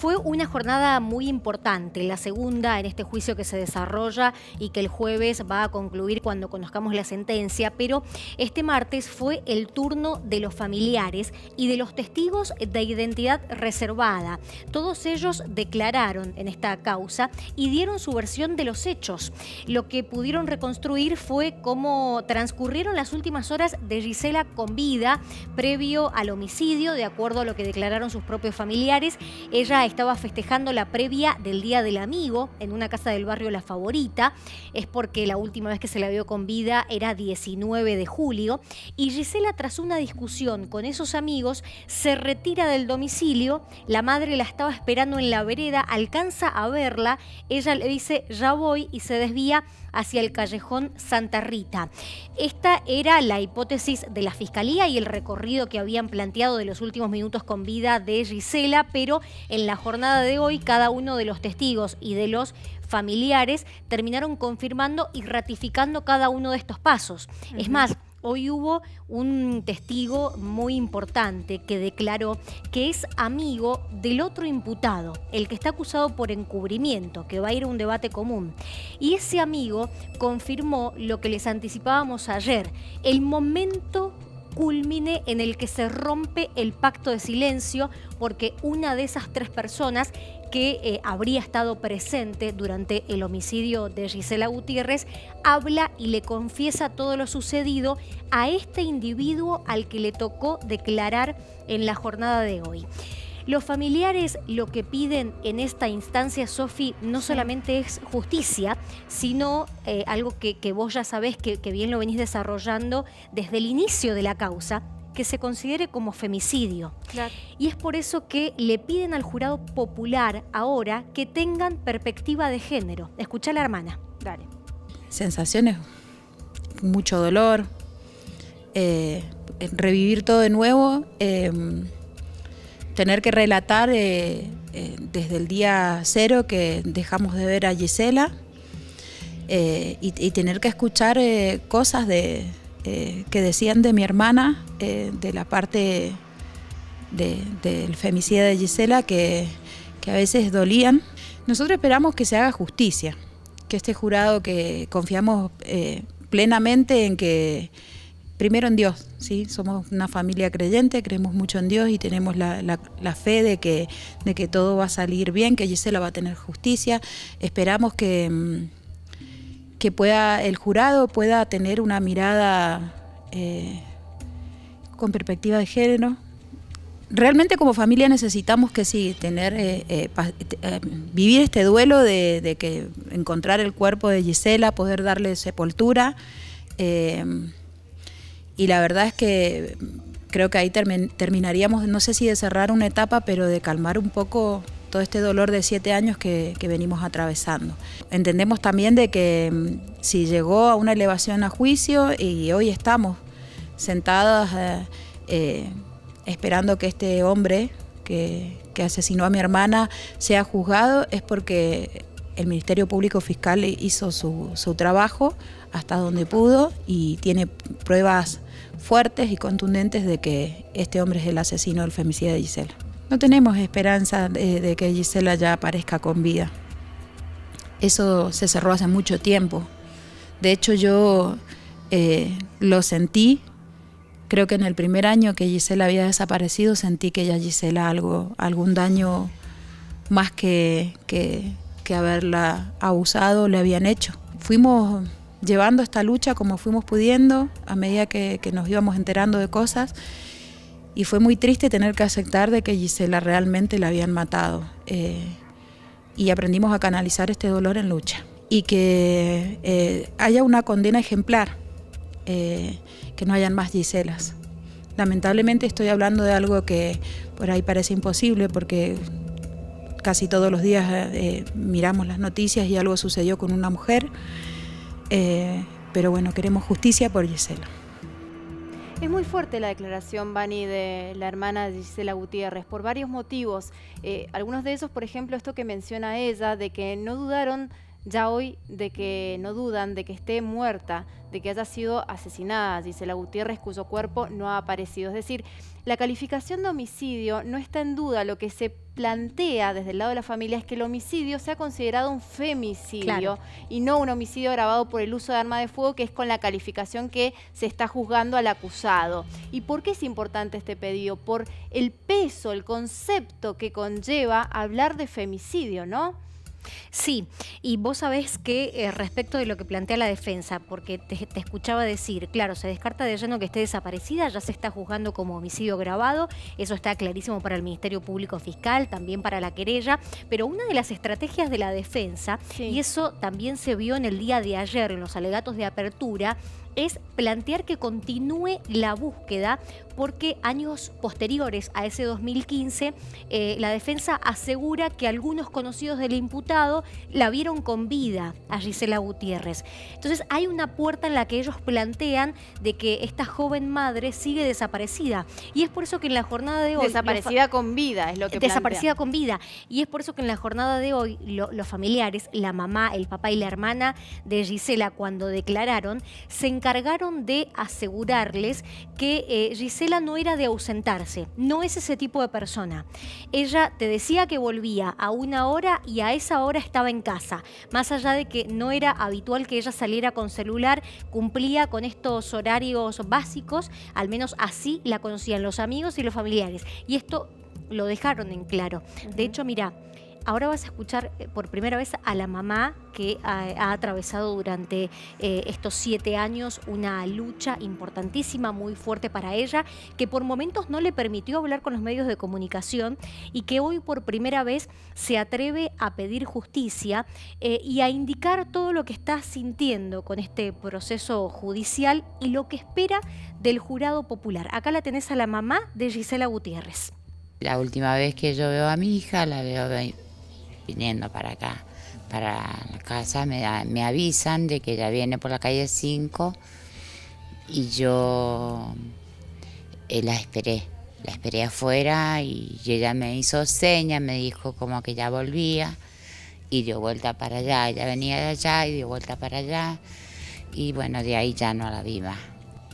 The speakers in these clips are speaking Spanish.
Fue una jornada muy importante, la segunda en este juicio que se desarrolla y que el jueves va a concluir cuando conozcamos la sentencia, pero este martes fue el turno de los familiares y de los testigos de identidad reservada. Todos ellos declararon en esta causa y dieron su versión de los hechos. Lo que pudieron reconstruir fue cómo transcurrieron las últimas horas de Gisela con vida previo al homicidio, de acuerdo a lo que declararon sus propios familiares. Ella estaba festejando la previa del Día del Amigo en una casa del barrio La Favorita. Es porque la última vez que se la vio con vida era 19 de julio. Y Gisela, tras una discusión con esos amigos, se retira del domicilio. La madre la estaba esperando en la vereda, alcanza a verla. Ella le dice, ya voy, y se desvía hacia el callejón Santa Rita. Esta era la hipótesis de la fiscalía y el recorrido que habían planteado de los últimos minutos con vida de Gisela, pero en la jornada de hoy, cada uno de los testigos y de los familiares terminaron confirmando y ratificando cada uno de estos pasos. Es más, Hoy hubo un testigo muy importante que declaró que es amigo del otro imputado, el que está acusado por encubrimiento, que va a ir a un debate común. Y ese amigo confirmó lo que les anticipábamos ayer, el momento culmine en el que se rompe el pacto de silencio porque una de esas tres personas que eh, habría estado presente durante el homicidio de Gisela Gutiérrez, habla y le confiesa todo lo sucedido a este individuo al que le tocó declarar en la jornada de hoy. Los familiares lo que piden en esta instancia, Sofi, no solamente es justicia, sino eh, algo que, vos ya sabés que, bien lo venís desarrollando desde el inicio de la causa, que se considere como femicidio. Claro. Y es por eso que le piden al jurado popular ahora que tengan perspectiva de género. Escucha a la hermana. Dale. Sensaciones, mucho dolor, eh, revivir todo de nuevo. Em, tener que relatar eh, eh, desde el día cero que dejamos de ver a Gisela eh, y, tener que escuchar cosas que decían de mi hermana, de la parte del de femicidio de Gisela, que a veces dolían. Nosotros esperamos que se haga justicia, que este jurado que confiamos plenamente en que primero en Dios, ¿sí? Somos una familia creyente, creemos mucho en Dios y tenemos la, fe de que, de que todo va a salir bien, que Gisela va a tener justicia. Esperamos que, mm, que pueda, el jurado pueda tener una mirada eh, con perspectiva de género. Realmente como familia necesitamos que sí, tener, eh, eh, vivir este duelo de, de, que encontrar el cuerpo de Gisela, poder darle sepultura y la verdad es que creo que ahí terminaríamos, no sé si de cerrar una etapa, pero de calmar un poco todo este dolor de siete años que, venimos atravesando. Entendemos también de que mm, si llegó a una elevación a juicio y hoy estamos sentadas eh, eh, esperando que este hombre que asesinó a mi hermana sea juzgado, es porque el Ministerio Público Fiscal hizo su, trabajo hasta donde pudo y tiene pruebas fuertes y contundentes de que este hombre es el asesino del femicida de Gisela. No tenemos esperanza de, que Gisela ya aparezca con vida. Eso se cerró hace mucho tiempo. De hecho, yo eh, lo sentí. Creo que en el primer año que Gisela había desaparecido, sentí que ya Gisela algo, algún daño más que, que que haberla abusado le habían hecho. Fuimos llevando esta lucha como fuimos pudiendo a medida que, nos íbamos enterando de cosas y fue muy triste tener que aceptar de que Gisela realmente la habían matado. Eh, y aprendimos a canalizar este dolor en lucha. Y que eh, haya una condena ejemplar, eh, que no hayan más Giselas. Lamentablemente estoy hablando de algo que por ahí parece imposible porque casi todos los días eh, miramos las noticias y algo sucedió con una mujer. Eh, pero bueno, queremos justicia por Gisela. Es muy fuerte la declaración, Bani, de la hermana de Gisela Gutiérrez, por varios motivos. Eh, algunos de esos, por ejemplo, esto que menciona ella, de que no dudaron ya hoy de que no dudan de que esté muerta, de que haya sido asesinada, dice la Gutiérrez, cuyo cuerpo no ha aparecido. Es decir, la calificación de homicidio no está en duda. Lo que se plantea desde el lado de la familia es que el homicidio sea considerado un femicidio y no un homicidio agravado por el uso de arma de fuego, que es con la calificación que se está juzgando al acusado. ¿Y por qué es importante este pedido? Por el peso, el concepto que conlleva hablar de femicidio, ¿no? Sí, y vos sabés que eh, respecto de lo que plantea la defensa, porque te, escuchaba decir, claro, se descarta de lleno que esté desaparecida, ya se está juzgando como homicidio grabado, eso está clarísimo para el Ministerio Público Fiscal, también para la querella, pero una de las estrategias de la defensa, y eso también se vio en el día de ayer en los alegatos de apertura, es plantear que continúe la búsqueda porque años posteriores a ese 2015, eh, la defensa asegura que algunos conocidos del imputado la vieron con vida a Gisela Gutiérrez. Entonces hay una puerta en la que ellos plantean de que esta joven madre sigue desaparecida. Y es por eso que en la jornada de hoy... Desaparecida con vida, es lo que... Desaparecida con vida. Y es por eso que en la jornada de hoy los familiares, la mamá, el papá y la hermana de Gisela, cuando declararon, se encargaron de asegurarles que eh, Gisela no era de ausentarse, no es ese tipo de persona. Ella te decía que volvía a una hora y a esa hora estaba en casa. Más allá de que no era habitual que ella saliera con celular, cumplía con estos horarios básicos, al menos así la conocían los amigos y los familiares. Y esto lo dejaron en claro. De hecho, mira, ahora vas a escuchar eh, por primera vez a la mamá que ha, atravesado durante eh, estos siete años una lucha importantísima, muy fuerte para ella, que por momentos no le permitió hablar con los medios de comunicación y que hoy por primera vez se atreve a pedir justicia eh, y a indicar todo lo que está sintiendo con este proceso judicial y lo que espera del jurado popular. Acá la tenés a la mamá de Gisela Gutiérrez. La última vez que yo veo a mi hija, la veo viniendo para acá, para la casa, me, me avisan de que ella viene por la calle 5 y yo eh, la esperé. La esperé afuera y ella me hizo señas, me dijo como que ya volvía y dio vuelta para allá. Ella venía de allá y dio vuelta para allá y bueno, de ahí ya no la vi más.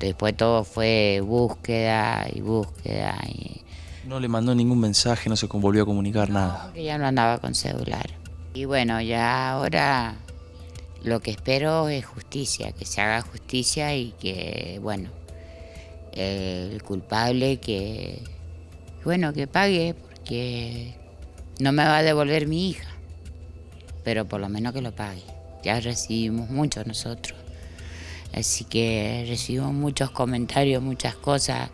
Después todo fue búsqueda y búsqueda y no le mandó ningún mensaje, no se volvió a comunicar nada. ya no andaba con celular. Y bueno, ya ahora lo que espero es justicia, que se haga justicia y que, bueno, el culpable que, bueno, que pague, porque no me va a devolver mi hija, pero por lo menos que lo pague. Ya recibimos mucho nosotros, así que recibimos muchos comentarios, muchas cosas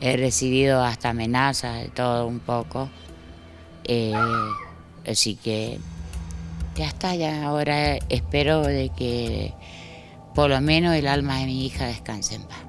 he recibido hasta amenazas de todo un poco. Eh, así que ya está, ya ahora espero de que por lo menos el alma de mi hija descanse en paz.